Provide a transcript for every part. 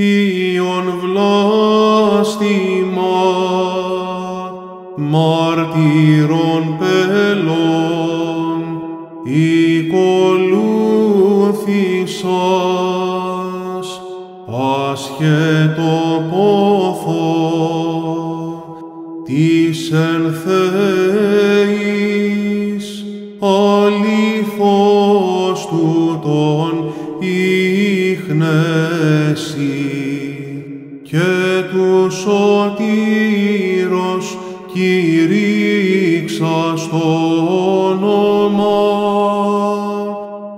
Θείον βλάστημα, μάρτυρον πελών, οικολούθησας, ασχέτο πόθο, της ενθέσεως, του σωτήρος, κηρύξα στο όνομα.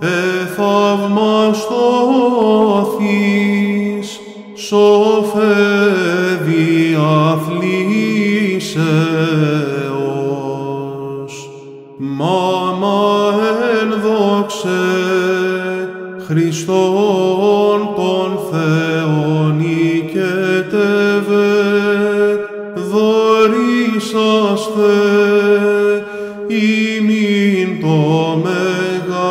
Εθαυμαστωθείς, σοφέ διαθλίσεως. Μάμα ενδόξε δόξε Χριστός, δωρήσαστε ημίν το Μέγα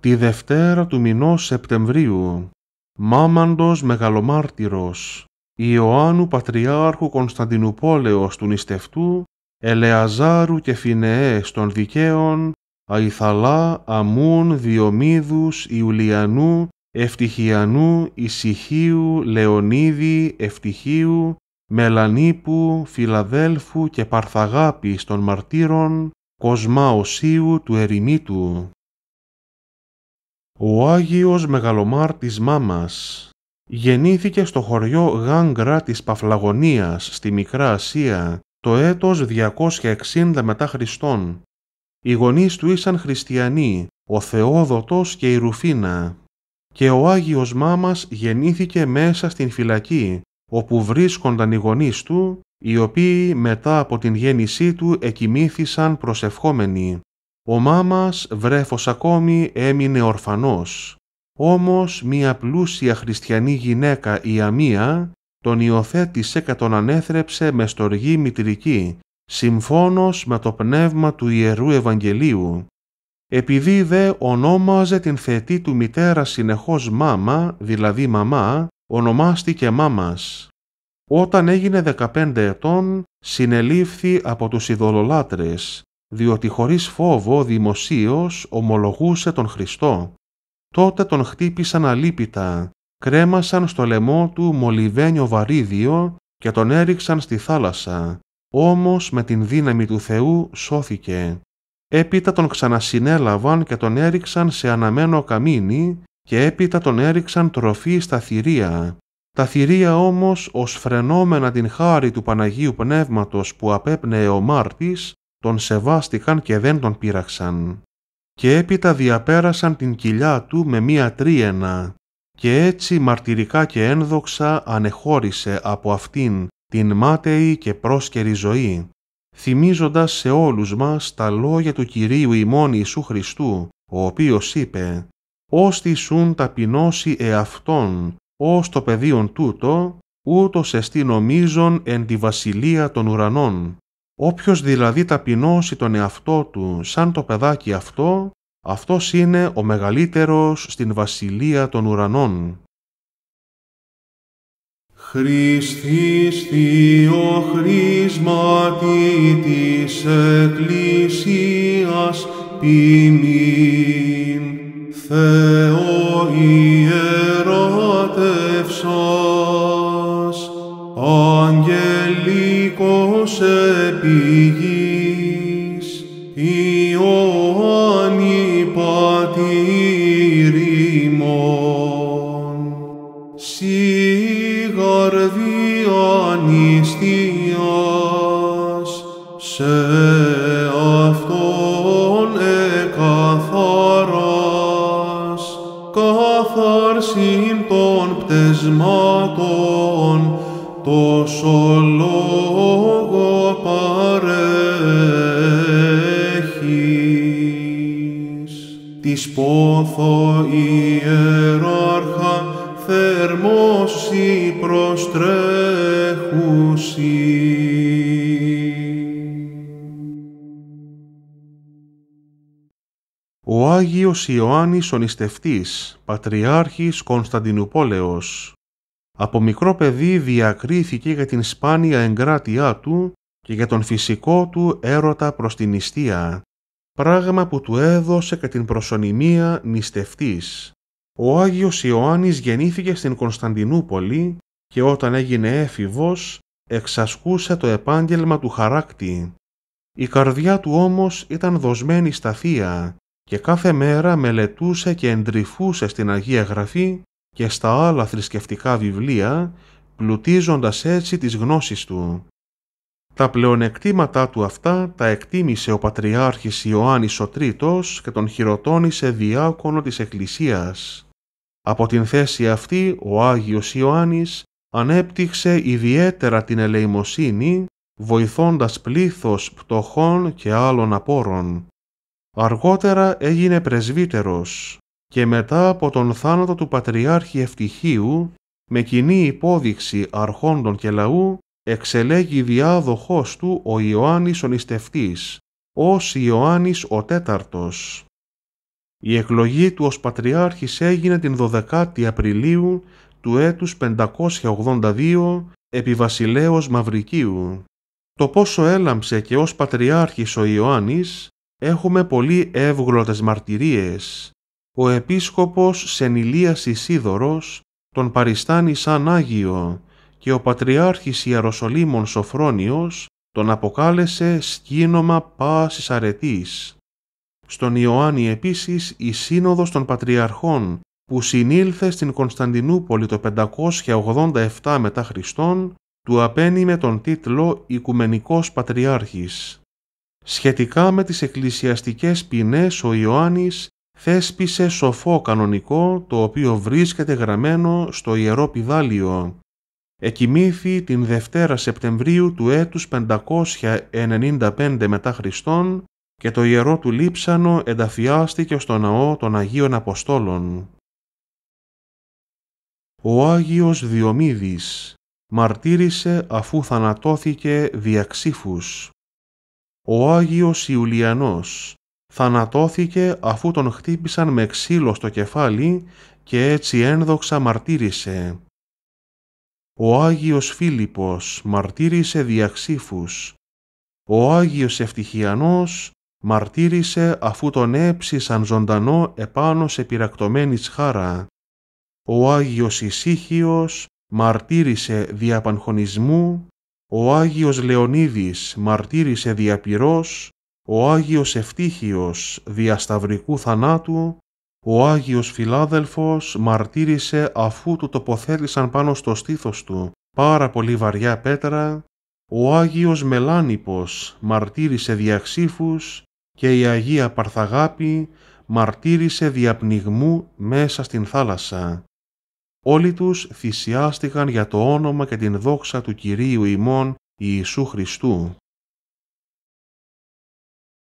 Τη Δευτέρα του μηνός Σεπτεμβρίου, μάμαντος μεγαλομάρτυρος, Ιωάννου Πατριάρχου Κωνσταντινουπόλεως του Νηστευτού, Ελεαζάρου και Φινεές των Δικαίων, Αϊθαλά, Αμούν, Διομήδους, Ιουλιανού, Ευτυχιανού, Ισυχίου, Λεωνίδη, Ευτυχίου, Μελανίπου, Φιλαδέλφου και Παρθαγάπης των μαρτύρων, Κοσμά Οσίου του Ερημίτου. Ο Άγιος Μεγαλομάρτης Μάμας γεννήθηκε στο χωριό Γάνγκρα της Παφλαγωνίας στη Μικρά Ασία το έτος 260 μετά Χριστόν οι γονείς του ήσαν χριστιανοί, ο Θεόδοτος και η Ρουφίνα. Και ο Άγιος Μάμας γεννήθηκε μέσα στην φυλακή, όπου βρίσκονταν οι γονείς του, οι οποίοι μετά από την γέννησή του εκοιμήθησαν προσευχόμενοι. Ο Μάμας βρέφος ακόμη έμεινε ορφανός. Όμως μία πλούσια χριστιανή γυναίκα η Αμία τον υιοθέτησε και τον ανέθρεψε με στοργή μητρική συμφώνως με το πνεύμα του Ιερού Ευαγγελίου, επειδή δε ονόμαζε την θετή του μητέρα συνεχώς μάμα, δηλαδή μαμά, ονομάστηκε μάμας. Όταν έγινε 15 ετών, συνελήφθη από τους ειδωλολάτρες, διότι χωρίς φόβο δημοσίως ομολογούσε τον Χριστό. Τότε τον χτύπησαν αλίπητα, κρέμασαν στο λαιμό του μολυβένιο βαρύδιο και τον έριξαν στη θάλασσα, όμως με την δύναμη του Θεού σώθηκε. Έπειτα τον ξανασυνέλαβαν και τον έριξαν σε αναμένο καμίνι και έπειτα τον έριξαν τροφή στα θηρία. Τα θηρία όμως, ως φρενόμενα την χάρη του Παναγίου Πνεύματος που απέπνεε ο Μάρτης, τον σεβάστηκαν και δεν τον πείραξαν. Και έπειτα διαπέρασαν την κοιλιά του με μία τρίαινα, και έτσι μαρτυρικά και ένδοξα ανεχώρησε από αυτήν την μάταιη και πρόσκαιρη ζωή, θυμίζοντας σε όλους μας τα λόγια του Κυρίου ημών Ιησού Χριστού, ο οποίος είπε «Όστι σουν ταπεινώσει εαυτόν, ως το πεδίον τούτο, ούτως εστί νομίζον εν τη βασιλεία των ουρανών». Όποιος δηλαδή ταπεινώσει τον εαυτό του σαν το παιδάκι αυτό, αυτός είναι ο μεγαλύτερος στην βασιλεία των ουρανών ο χρησματί της Εκκλησίας ποιμής Τη Της πόθο ιεράρχα η προστρέχουσι. Ο Άγιος Ιωάννης ο Νηστευτής, Πατριάρχης Κωνσταντινούπολεως, από μικρό παιδί διακρίθηκε για την σπάνια εγκράτειά του και για τον φυσικό του έρωτα προς την νηστεία, πράγμα που του έδωσε και την προσωνυμία νηστευτής. Ο Άγιος Ιωάννης γεννήθηκε στην Κωνσταντινούπολη και όταν έγινε έφηβος εξασκούσε το επάγγελμα του χαράκτη. Η καρδιά του όμως ήταν δοσμένη στα θεία και κάθε μέρα μελετούσε και εντρυφούσε στην Αγία Γραφή και στα άλλα θρησκευτικά βιβλία, πλουτίζοντας έτσι τις γνώσεις του. Τα πλεονεκτήματά του αυτά τα εκτίμησε ο Πατριάρχης Ιωάννης ο Τρίτος και τον χειροτόνησε διάκονο της Εκκλησίας. Από την θέση αυτή ο Άγιος Ιωάννης ανέπτυξε ιδιαίτερα την ελεημοσύνη, βοηθώντας πλήθος πτωχών και άλλων απόρων. Αργότερα έγινε πρεσβύτερος και μετά από τον θάνατο του Πατριάρχη Ευτυχίου, με κοινή υπόδειξη αρχόντων και λαού, εξελέγει διάδοχός του ο Ιωάννης ο νηστευτής, ως Ιωάννης ο τέταρτος. Η εκλογή του ως Πατριάρχης έγινε την 12η Απριλίου του έτους 582 επί βασιλέως Μαυρικίου. Το πόσο έλαμψε και ως Πατριάρχης ο Ιωάννης έχουμε πολύ εύγλωτες μαρτυρίες. Ο επίσκοπος Σενιλίας Ισίδωρος τον παριστάνει σαν Άγιο και ο Πατριάρχης Ιεροσολύμων Σοφρόνιος τον αποκάλεσε σκήνομα πάσης αρετής. Στον Ιωάννη επίσης η Σύνοδος των Πατριαρχών που συνήλθε στην Κωνσταντινούπολη το 587 μετά Χριστόν του απένιμε τον τίτλο Οικουμενικός Πατριάρχης. Σχετικά με τις εκκλησιαστικές ποινές ο Ιωάννης θέσπισε σοφό κανονικό το οποίο βρίσκεται γραμμένο στο Ιερό Πιδάλιο εκοιμήθη την Δευτέρα Σεπτεμβρίου του έτους 595 μετά Χριστόν και το ιερό του λείψανο ενταφιάστηκε στο ναό των Αγίων Αποστόλων. Ο Άγιος Διομήδης μαρτύρησε αφού θανατώθηκε διαξίφους. Ο Άγιος Ιουλιανός θανατώθηκε αφού τον χτύπησαν με ξύλο στο κεφάλι και έτσι ένδοξα μαρτύρησε. Ο Άγιος Φίλιππος μαρτύρησε διαξύφους Ο Άγιος Ευτυχιανός μαρτύρησε αφού τον έψησαν ζωντανό επάνω σε πυρακτωμένη σχάρα. Ο Άγιος Ισύχιος μαρτύρησε διαπανχονισμού. Ο Άγιος Λεωνίδης μαρτύρησε διαπυρός. Ο Άγιος Ευτύχιος διασταυρικού θανάτου ο Άγιος Φιλάδελφος μαρτύρησε αφού του τοποθέτησαν πάνω στο στήθος του πάρα πολύ βαριά πέτρα, ο Άγιος Μελάνιπος μαρτύρησε διαξύφους και η Αγία Παρθαγάπη μαρτύρησε διαπνιγμού μέσα στην θάλασσα. Όλοι τους θυσιάστηκαν για το όνομα και την δόξα του Κυρίου ημών Ιησού Χριστού.